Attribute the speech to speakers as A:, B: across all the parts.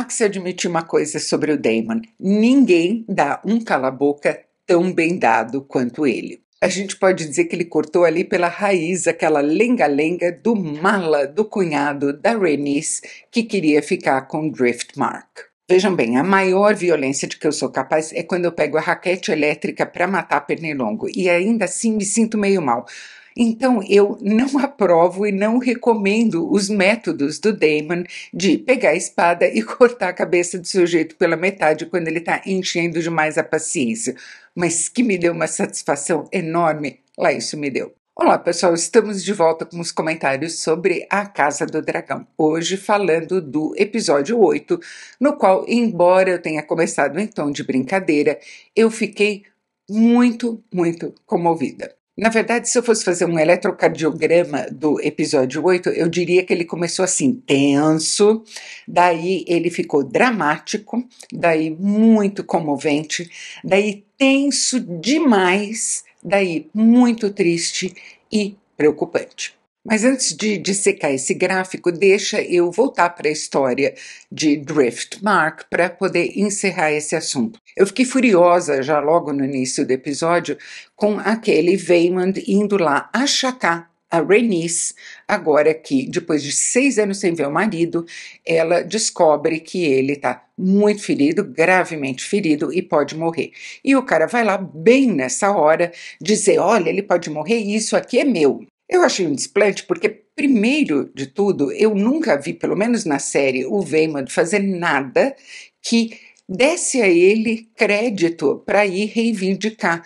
A: há que se admitir uma coisa sobre o Damon: ninguém dá um cala-boca tão bem dado quanto ele. A gente pode dizer que ele cortou ali pela raiz aquela lenga-lenga do mala do cunhado da Renice que queria ficar com Driftmark. Vejam bem, a maior violência de que eu sou capaz é quando eu pego a raquete elétrica para matar Pernilongo e ainda assim me sinto meio mal. Então eu não aprovo e não recomendo os métodos do Damon de pegar a espada e cortar a cabeça do sujeito pela metade quando ele está enchendo demais a paciência. Mas que me deu uma satisfação enorme, lá isso me deu. Olá pessoal, estamos de volta com os comentários sobre A Casa do Dragão. Hoje falando do episódio 8, no qual, embora eu tenha começado em tom de brincadeira, eu fiquei muito, muito comovida. Na verdade, se eu fosse fazer um eletrocardiograma do episódio 8, eu diria que ele começou assim, tenso, daí ele ficou dramático, daí muito comovente, daí tenso demais, daí muito triste e preocupante. Mas antes de dissecar esse gráfico, deixa eu voltar para a história de Driftmark para poder encerrar esse assunto. Eu fiquei furiosa já logo no início do episódio com aquele Veymond indo lá achacar a Renice, agora que, depois de seis anos sem ver o marido, ela descobre que ele está muito ferido, gravemente ferido e pode morrer. E o cara vai lá, bem nessa hora, dizer: Olha, ele pode morrer, isso aqui é meu. Eu achei um desplante porque, primeiro de tudo, eu nunca vi, pelo menos na série, o Weymouth fazer nada que desse a ele crédito para ir reivindicar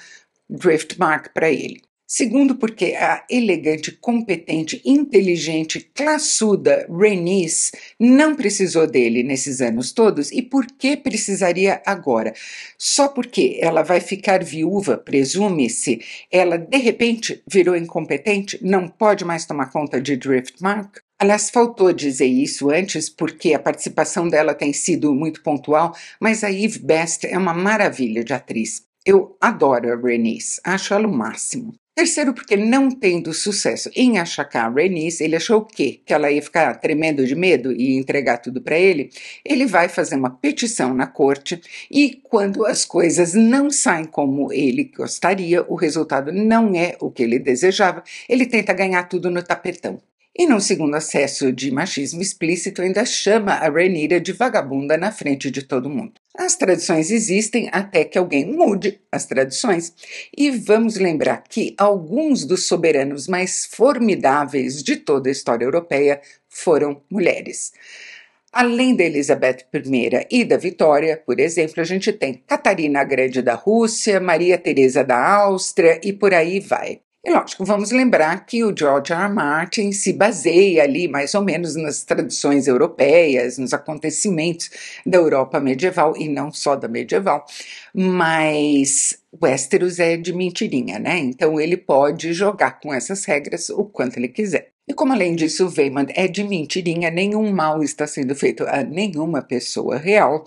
A: Driftmark para ele. Segundo, porque a elegante, competente, inteligente, classuda Renice não precisou dele nesses anos todos e por que precisaria agora? Só porque ela vai ficar viúva, presume-se, ela de repente virou incompetente, não pode mais tomar conta de Driftmark? Aliás, faltou dizer isso antes, porque a participação dela tem sido muito pontual, mas a Eve Best é uma maravilha de atriz. Eu adoro a Renice, acho ela o máximo. Terceiro, porque não tendo sucesso em achacar a Renice, ele achou o quê? Que ela ia ficar tremendo de medo e entregar tudo para ele? Ele vai fazer uma petição na corte e quando as coisas não saem como ele gostaria, o resultado não é o que ele desejava, ele tenta ganhar tudo no tapetão. E num segundo acesso de machismo explícito, ainda chama a Renira de vagabunda na frente de todo mundo. As tradições existem até que alguém mude as tradições. E vamos lembrar que alguns dos soberanos mais formidáveis de toda a história europeia foram mulheres. Além da Elizabeth I e da Vitória, por exemplo, a gente tem Catarina a Grande da Rússia, Maria Teresa da Áustria e por aí vai. E lógico, vamos lembrar que o George R. R. Martin se baseia ali mais ou menos nas tradições europeias, nos acontecimentos da Europa medieval e não só da medieval, mas Westeros é de mentirinha, né? Então ele pode jogar com essas regras o quanto ele quiser. E como além disso, Veymond é de mentirinha, nenhum mal está sendo feito a nenhuma pessoa real,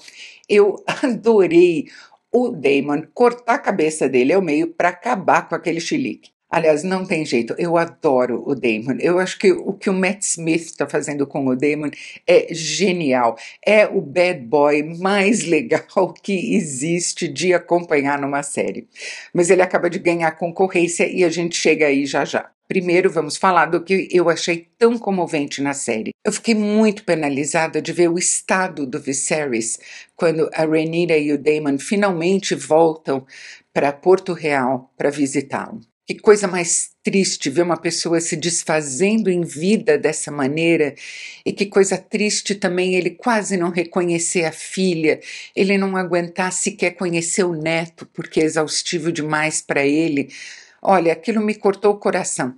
A: eu adorei o Damon cortar a cabeça dele ao meio para acabar com aquele chilique. Aliás, não tem jeito, eu adoro o Damon. Eu acho que o que o Matt Smith está fazendo com o Damon é genial. É o bad boy mais legal que existe de acompanhar numa série. Mas ele acaba de ganhar concorrência e a gente chega aí já já. Primeiro, vamos falar do que eu achei tão comovente na série. Eu fiquei muito penalizada de ver o estado do Viserys quando a Renira e o Damon finalmente voltam para Porto Real para visitá-lo. Que coisa mais triste ver uma pessoa se desfazendo em vida dessa maneira. E que coisa triste também ele quase não reconhecer a filha, ele não aguentar sequer conhecer o neto, porque é exaustivo demais para ele. Olha, aquilo me cortou o coração.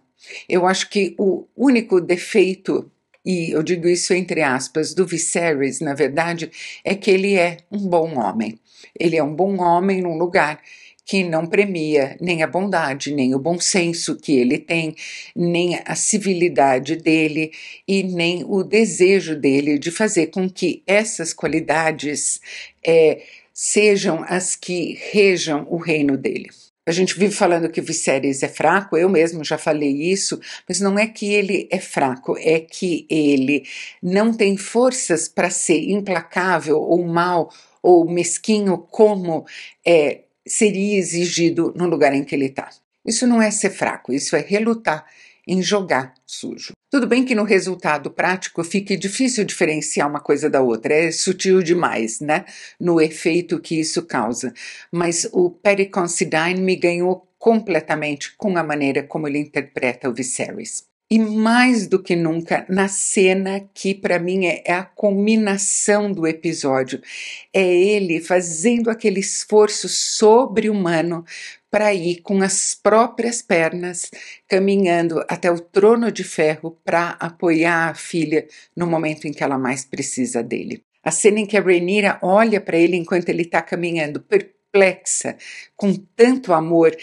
A: Eu acho que o único defeito, e eu digo isso entre aspas, do Viserys, na verdade, é que ele é um bom homem. Ele é um bom homem num lugar que não premia nem a bondade, nem o bom senso que ele tem, nem a civilidade dele e nem o desejo dele de fazer com que essas qualidades é, sejam as que rejam o reino dele. A gente vive falando que Viserys é fraco, eu mesmo já falei isso, mas não é que ele é fraco, é que ele não tem forças para ser implacável ou mal ou mesquinho como é seria exigido no lugar em que ele está. Isso não é ser fraco, isso é relutar em jogar sujo. Tudo bem que no resultado prático fique difícil diferenciar uma coisa da outra, é sutil demais, né? No efeito que isso causa. Mas o Perry Considine me ganhou completamente com a maneira como ele interpreta o Viserys e mais do que nunca na cena que para mim é, é, a culminação do episódio, é ele fazendo aquele esforço sobre-humano para ir com as próprias pernas caminhando até o trono de ferro para apoiar a filha no momento em que ela mais precisa dele. A cena em que a Renira olha para ele enquanto ele está caminhando, perplexa, com tanto amor,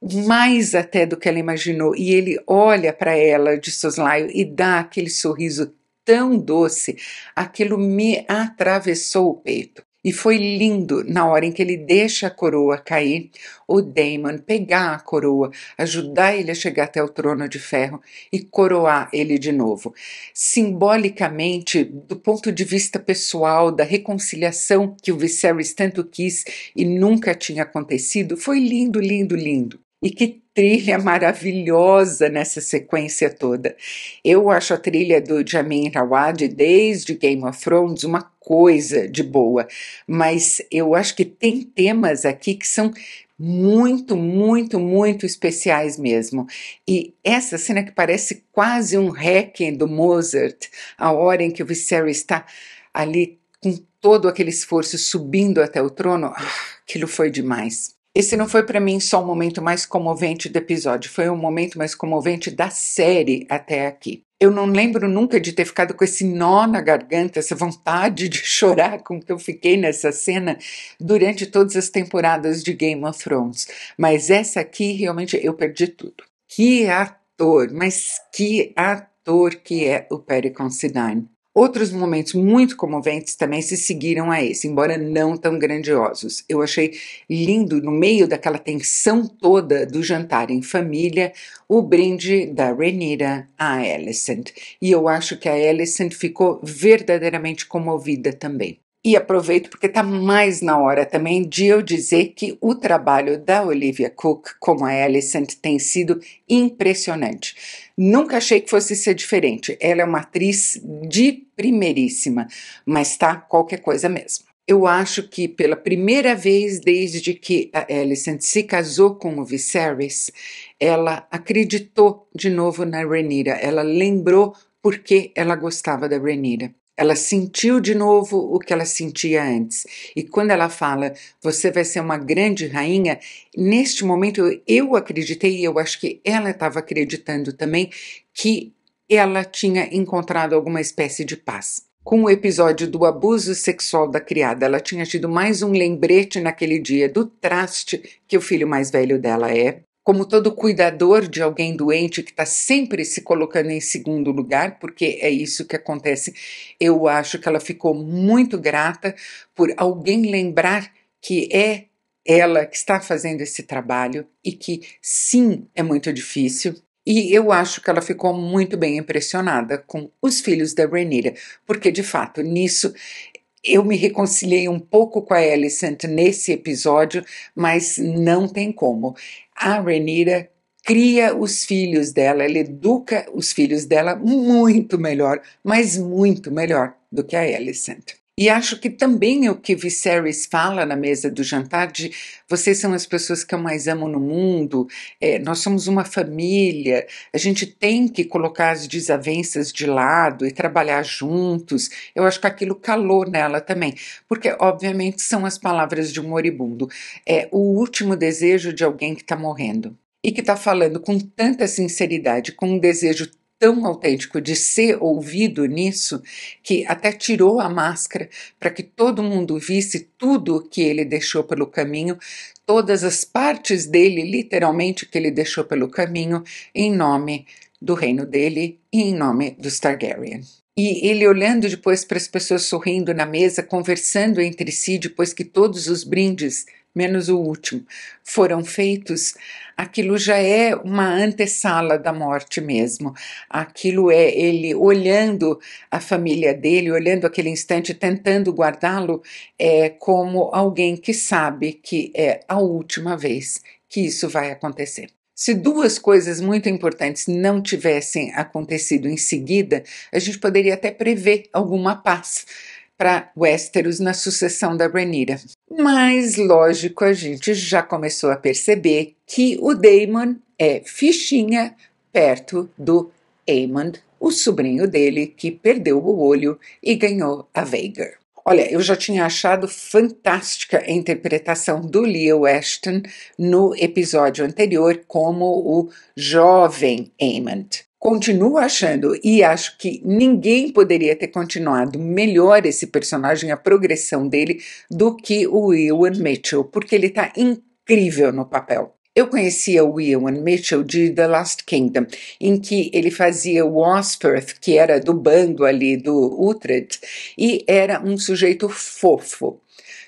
A: mais até do que ela imaginou, e ele olha para ela de soslaio e dá aquele sorriso tão doce, aquilo me atravessou o peito. E foi lindo na hora em que ele deixa a coroa cair, o Damon pegar a coroa, ajudar ele a chegar até o trono de ferro e coroar ele de novo. Simbolicamente, do ponto de vista pessoal, da reconciliação que o Viserys tanto quis e nunca tinha acontecido, foi lindo, lindo, lindo. E que trilha maravilhosa nessa sequência toda. Eu acho a trilha do Jamin Rawad desde Game of Thrones uma coisa de boa, mas eu acho que tem temas aqui que são muito, muito, muito especiais mesmo. E essa cena que parece quase um Requiem do Mozart, a hora em que o Viserys está ali com todo aquele esforço subindo até o trono, ah, aquilo foi demais. Esse não foi para mim só o um momento mais comovente do episódio, foi o um momento mais comovente da série até aqui. Eu não lembro nunca de ter ficado com esse nó na garganta, essa vontade de chorar com que eu fiquei nessa cena durante todas as temporadas de Game of Thrones. Mas essa aqui realmente eu perdi tudo. Que ator, mas que ator que é o Perry Considine. Outros momentos muito comoventes também se seguiram a esse, embora não tão grandiosos. Eu achei lindo, no meio daquela tensão toda do jantar em família, o brinde da Renira a Alicent. E eu acho que a Alicent ficou verdadeiramente comovida também. E aproveito porque está mais na hora também de eu dizer que o trabalho da Olivia Cook como a Alicent tem sido impressionante. Nunca achei que fosse ser diferente. Ela é uma atriz de primeiríssima, mas tá qualquer coisa mesmo. Eu acho que pela primeira vez desde que a Alicent se casou com o Viserys, ela acreditou de novo na Renira. Ela lembrou porque ela gostava da Renira. Ela sentiu de novo o que ela sentia antes. E quando ela fala, você vai ser uma grande rainha, neste momento eu, acreditei, e eu acho que ela estava acreditando também, que ela tinha encontrado alguma espécie de paz. Com o episódio do abuso sexual da criada, ela tinha tido mais um lembrete naquele dia do traste que o filho mais velho dela é, como todo cuidador de alguém doente que está sempre se colocando em segundo lugar, porque é isso que acontece, eu acho que ela ficou muito grata por alguém lembrar que é ela que está fazendo esse trabalho e que sim é muito difícil. E eu acho que ela ficou muito bem impressionada com os filhos da Renira, porque de fato nisso eu me reconciliei um pouco com a Alicent nesse episódio, mas não tem como. A Renira cria os filhos dela, ela educa os filhos dela muito melhor, mas muito melhor do que a Alicent. E acho que também é o que Viserys fala na mesa do jantar de vocês são as pessoas que eu mais amo no mundo, é, nós somos uma família, a gente tem que colocar as desavenças de lado e trabalhar juntos. Eu acho que aquilo calou nela também, porque obviamente são as palavras de um moribundo. É o último desejo de alguém que está morrendo e que está falando com tanta sinceridade, com um desejo tão autêntico de ser ouvido nisso que até tirou a máscara para que todo mundo visse tudo que ele deixou pelo caminho, todas as partes dele, literalmente, que ele deixou pelo caminho, em nome do reino dele e em nome dos Targaryen. E ele olhando depois para as pessoas sorrindo na mesa, conversando entre si depois que todos os brindes menos o último, foram feitos, aquilo já é uma antessala da morte mesmo. Aquilo é ele olhando a família dele, olhando aquele instante, tentando guardá-lo, é como alguém que sabe que é a última vez que isso vai acontecer. Se duas coisas muito importantes não tivessem acontecido em seguida, a gente poderia até prever alguma paz para Westeros na sucessão da Rhaenyra. Mas, lógico, a gente já começou a perceber que o Damon é fichinha perto do Amon, o sobrinho dele que perdeu o olho e ganhou a Veigar. Olha, eu já tinha achado fantástica a interpretação do Leo Ashton no episódio anterior como o jovem Amond continuo achando e acho que ninguém poderia ter continuado melhor esse personagem, a progressão dele, do que o Ewan Mitchell, porque ele está incrível no papel. Eu conhecia o Ewan Mitchell de The Last Kingdom, em que ele fazia o Osperth, que era do bando ali do Utrecht, e era um sujeito fofo,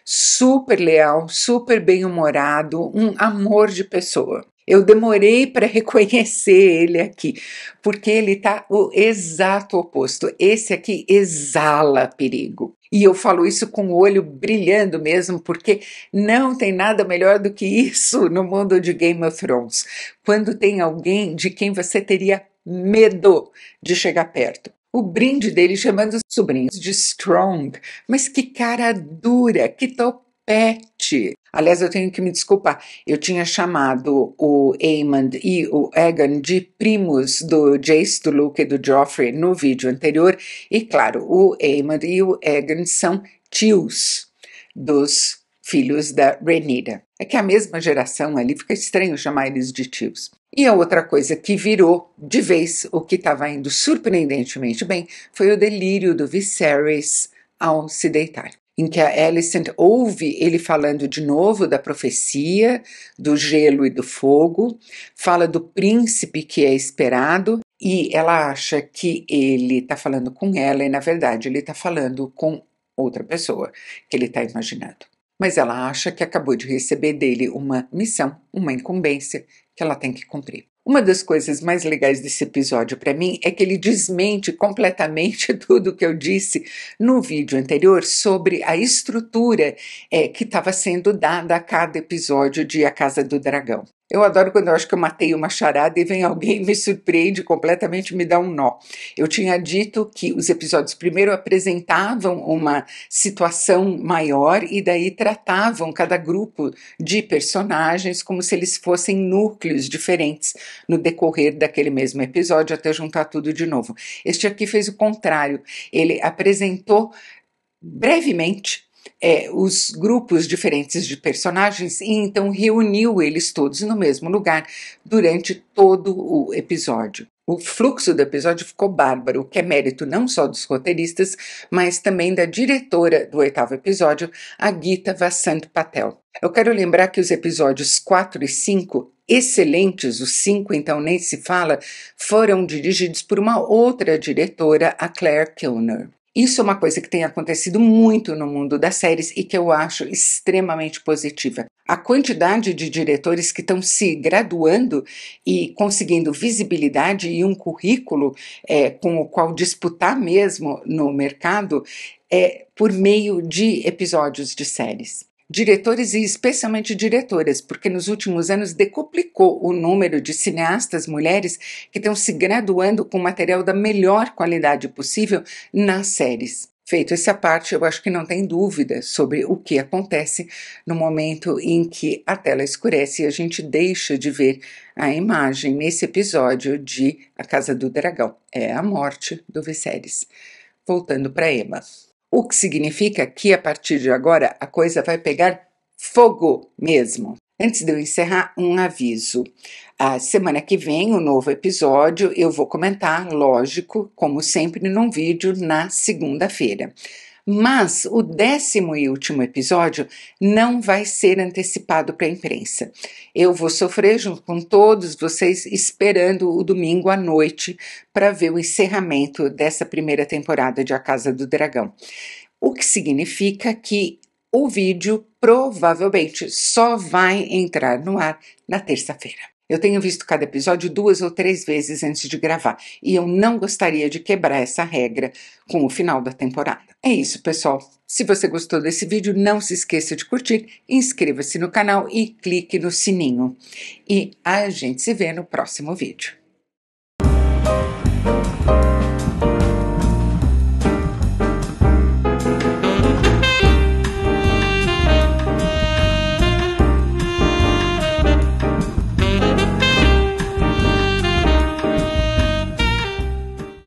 A: super leal, super bem-humorado, um amor de pessoa. Eu demorei para reconhecer ele aqui, porque ele está o exato oposto. Esse aqui exala perigo. E eu falo isso com o olho brilhando mesmo, porque não tem nada melhor do que isso no mundo de Game of Thrones. Quando tem alguém de quem você teria medo de chegar perto. O brinde dele chamando os sobrinhos de Strong, mas que cara dura, que topete! Aliás, eu tenho que me desculpar. Eu tinha chamado o Eamon e o Egan de primos do Jace, do Luke e do Joffrey no vídeo anterior. E, claro, o Eamon e o Egan são tios dos filhos da Renira. É que a mesma geração ali fica estranho chamar eles de tios. E a outra coisa que virou de vez o que estava indo surpreendentemente bem foi o delírio do Viserys ao se deitar em que a Alicent ouve ele falando de novo da profecia, do gelo e do fogo, fala do príncipe que é esperado e ela acha que ele está falando com ela e, na verdade, ele está falando com outra pessoa que ele está imaginando. Mas ela acha que acabou de receber dele uma missão, uma incumbência que ela tem que cumprir. Uma das coisas mais legais desse episódio para mim é que ele desmente completamente tudo o que eu disse no vídeo anterior sobre a estrutura é, que estava sendo dada a cada episódio de A Casa do Dragão. Eu adoro quando eu acho que eu matei uma charada e vem alguém me surpreende completamente, me dá um nó. Eu tinha dito que os episódios primeiro apresentavam uma situação maior e daí tratavam cada grupo de personagens como se eles fossem núcleos diferentes no decorrer daquele mesmo episódio até juntar tudo de novo. Este aqui fez o contrário. Ele apresentou brevemente é, os grupos diferentes de personagens e então reuniu eles todos no mesmo lugar durante todo o episódio. O fluxo do episódio ficou bárbaro, o que é mérito não só dos roteiristas, mas também da diretora do oitavo episódio, a Gita Vassant Patel. Eu quero lembrar que os episódios 4 e 5 excelentes, os cinco então nem se fala, foram dirigidos por uma outra diretora, a Claire Kilner. Isso é uma coisa que tem acontecido muito no mundo das séries e que eu acho extremamente positiva. A quantidade de diretores que estão se graduando e conseguindo visibilidade e um currículo é, com o qual disputar mesmo no mercado é por meio de episódios de séries diretores e especialmente diretoras, porque nos últimos anos decuplicou o número de cineastas mulheres que estão se graduando com material da melhor qualidade possível nas séries. Feito essa parte, eu acho que não tem dúvida sobre o que acontece no momento em que a tela escurece e a gente deixa de ver a imagem nesse episódio de A Casa do Dragão. É a morte do Viserys. Voltando para Emma o que significa que a partir de agora a coisa vai pegar fogo mesmo. Antes de eu encerrar, um aviso. A semana que vem, um novo episódio, eu vou comentar, lógico, como sempre, num vídeo na segunda-feira. Mas o décimo e último episódio não vai ser antecipado para a imprensa. Eu vou sofrer junto com todos vocês esperando o domingo à noite para ver o encerramento dessa primeira temporada de A Casa do Dragão. O que significa que o vídeo provavelmente só vai entrar no ar na terça-feira. Eu tenho visto cada episódio duas ou três vezes antes de gravar e eu não gostaria de quebrar essa regra com o final da temporada. É isso, pessoal. Se você gostou desse vídeo, não se esqueça de curtir, inscreva-se no canal e clique no sininho. E a gente se vê no próximo vídeo.